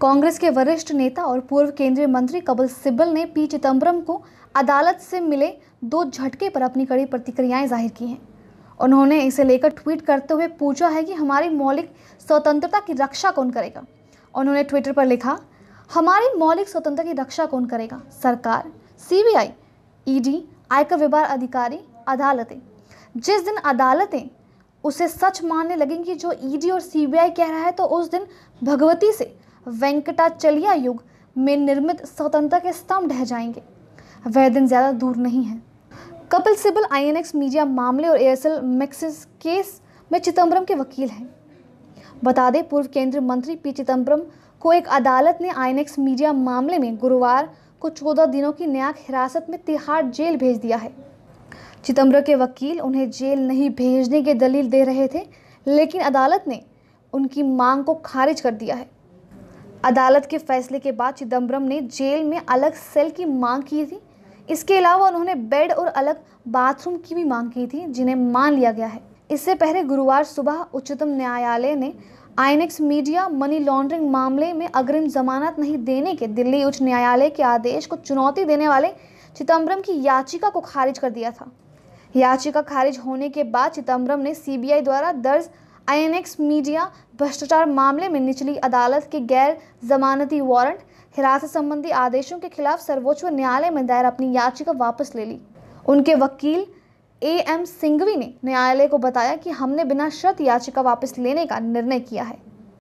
कांग्रेस के वरिष्ठ नेता और पूर्व केंद्रीय मंत्री कपिल सिब्बल ने पी चिदम्बरम को अदालत से मिले दो झटके पर अपनी कड़ी प्रतिक्रियाएं जाहिर की हैं उन्होंने इसे लेकर ट्वीट करते हुए पूछा है कि हमारी मौलिक स्वतंत्रता की रक्षा कौन करेगा उन्होंने ट्विटर पर लिखा हमारी मौलिक स्वतंत्रता की रक्षा कौन करेगा सरकार सीबीआई, ईडी e आयकर विभाग अधिकारी अदालतें जिस दिन अदालतें उसे सच मानने लगेंगी जो ईडी e और सीबीआई कह रहा है तो उस दिन भगवती से वेंकटाचलिया युग में निर्मित स्वतंत्रता के स्तंभ ढह जाएंगे वह दिन ज़्यादा दूर नहीं है कपिल सिबल आई मीडिया मामले और एयरसेल मैक्सिस केस में चिदम्बरम के वकील हैं बता दें पूर्व केंद्रीय मंत्री पी चिदम्बरम को एक अदालत ने आई मीडिया मामले में गुरुवार को चौदह दिनों की न्यायिक हिरासत में तिहाड़ जेल भेज दिया है चिदम्बरम के वकील उन्हें जेल नहीं भेजने की दलील दे रहे थे लेकिन अदालत ने उनकी मांग को खारिज कर दिया है अदालत के फैसले के बाद चिदम्बरम ने जेल में अलग सेल की मांग की थी इसके अलावा उन्होंने बेड और अलग बाथरूम की भी मांग की थी जिन्हें मान लिया गया है इससे पहले गुरुवार सुबह उच्चतम न्यायालय ने आईनेक्स मीडिया मनी लॉन्ड्रिंग मामले में अग्रिम जमानत नहीं देने के दिल्ली उच्च न्यायालय के आदेश को चुनौती देने वाले चिदम्बरम की याचिका को खारिज कर दिया था याचिका खारिज होने के बाद चिदम्बरम ने सीबीआई द्वारा दर्ज आईएनएक्स मीडिया भ्रष्टाचार मामले में निचली अदालत के गैर जमानती वारंट हिरासत संबंधी आदेशों के खिलाफ सर्वोच्च न्यायालय में दायर अपनी याचिका वापस ले ली उनके वकील ए एम सिंघवी ने न्यायालय को बताया कि हमने बिना शर्त याचिका वापस लेने का निर्णय किया है